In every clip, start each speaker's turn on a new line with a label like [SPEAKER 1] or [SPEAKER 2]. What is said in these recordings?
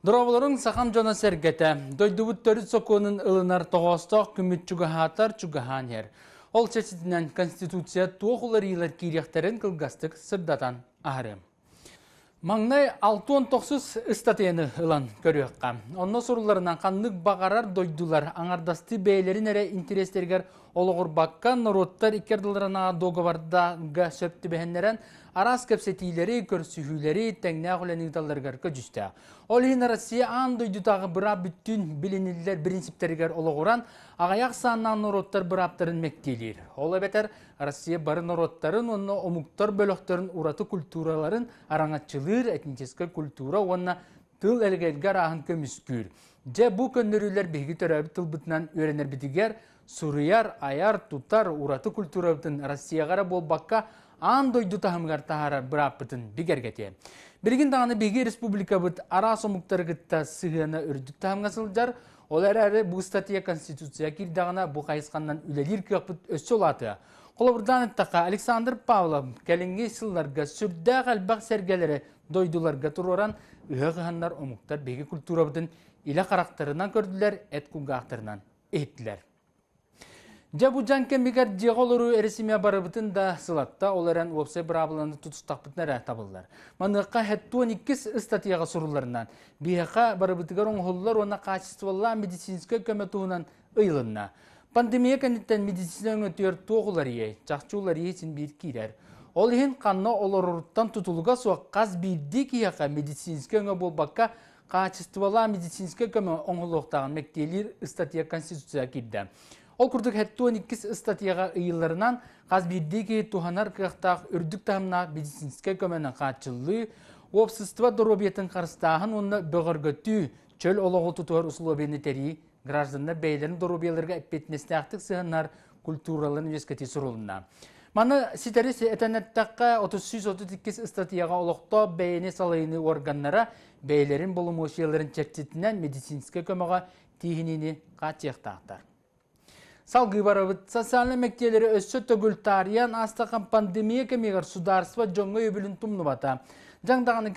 [SPEAKER 1] Дұрауыларың сақам жона сәргеті. Дойдуыт төрү сокуының ылынар тоғыстық күміт чүгіхатар чүгіхан ер. Ол чәсетінен Конституция тоғылар елер керектерін кілгастық сырдатан ағырым. Маңнай 619 статияны ылан көріққа. Онно сұрыларынан қанлық бағарар дойдулар аңардасты бәйлерін әрі интерестергер олығыр баккан народтар икерділарына договарда арас кепсетилери көрсүхүлери тәңнәг үлән игдалларгар көжүстә. Ол Россия ан дойдутагы бира бүттүн билиниллер принциптергер олугуран агаяк саннан нороттар бираптарын мектейлер. ола бетер Россия бары нороттарын, онны омуктар бөлөктөрүн ураты культураларын араңатчылыр, этническа культура, онна тыл әлгәлгәр аһын көмүскүр. Дә бу көннөрүләр беги төрәп тыл бытынан өйрәнер сурыяр, аяр, тутар, ураты культурабытын Россиягара болбакка ан дойду тахымгар тахара бұраппытын бігергете. Біргін дағаны беге республика бұт ара сомуктарғытта сығына үрдік тахымға сылдар, олар әрі бұл статия конституция кирдағына бұл қайысқаннан үлелер көппіт өсі олаты. Қолабырдан Александр Павлов кәленге сылларға сүрдәғ әлбақ сәргелері дойдуларга тұроран ұйығығаннар омуктар беге культура бұтын илә қарақтарынан көрділер, әт күнгі Жабуджан кемигер жеголору эресиме барыбытын да сылатта оларан опсе брабыланы тутустақпытнара табылдар. Маныққа хэттуан иккис статьяға сұруларынан. Бияқа барыбытыгар оңғолылар она качестволла медицинская көмөтуынан ыйлынна. Пандемия кәнеттен медицина өңөтүер тоғылар ей, жақчулар ейсін бир Ол ен қанна олорурттан тұтылуға соққаз бирді кияқа медицинская өңө болбаққа качестволла медицинская көмө оңғолықтаған мектелер статья конституция кирді. Ол күрдік он иккіс статияға ұйыларынан қаз бирдегі туханар кырақтақ үрдік тамына медицинске көмінің қатчылы, опсыства доробетін қарыстағын онына бөғіргөтті чөл олығы тұтуар ұсылобені тәрі гражданна бәйлерін доробияларға әппетмесіне ақтық сығынар культураларын өскәті сұрылына. Маны ситерис әтәнәттәққа 33-32 статияға олықта бәйіне салайыны органнара бәйлерін болымы өшелерін чертетінен медицинске көміға тегінені қатияқтақтар. Салгы барабыт социальны мектелері өссі төгілтариян астақан пандемия кемегір сударства жоңғы өбілін тұмны бата. Жаңдағаны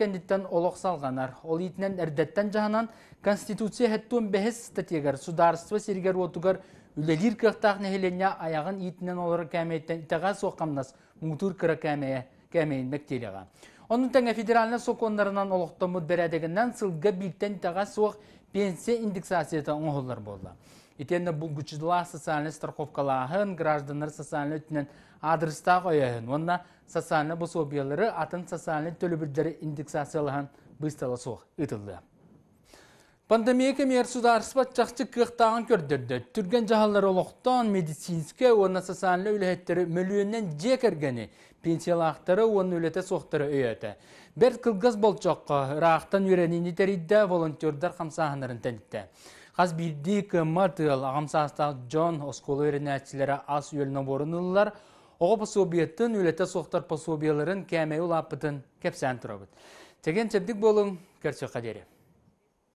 [SPEAKER 1] олық салғанар. Ол етінен әрдеттен жағанан Конституция әттуін бәхес статегір сударства сергер отығыр үлелер кірқтақ нәхеленне аяғын етінен олары кәмейттен итаға соққамнас мұңтур күрі кәмейін мектеліға. Оның тәңі федеральны соқонларынан олықтымыд бәрәдігінен сылғы білттен итаға соқ пенсия индексацияты оңғылар болды. Итенде бұл күчіділа социальны страховкалағын граждандар социальны өтінен адреста қойығын. Онна социальны сөбелері атын социальны төлібірдері индексациялыған бұйсталы соқ ұтылды. Пандемия кемер арсыпат жақшы күйіқтағын көрдірді. Түрген жағалар олықтан медицинске оны социальны үліхеттері мүліуінен жекергені, пенсиялақтары оны үлеті соқтыры өйеті. Бәрт күлгіз болчаққа, рақтан үйренін етеридді Қаз биддік мұртыл ағамсаста Джон Осколы аз ас үйеліні борынылылар, оғы пасобиеттің үлеті соқтар пасобиелерін кәмей ұлапытын кәпсән тұрабыд. Теген тәбдік болың, көрсе қадері.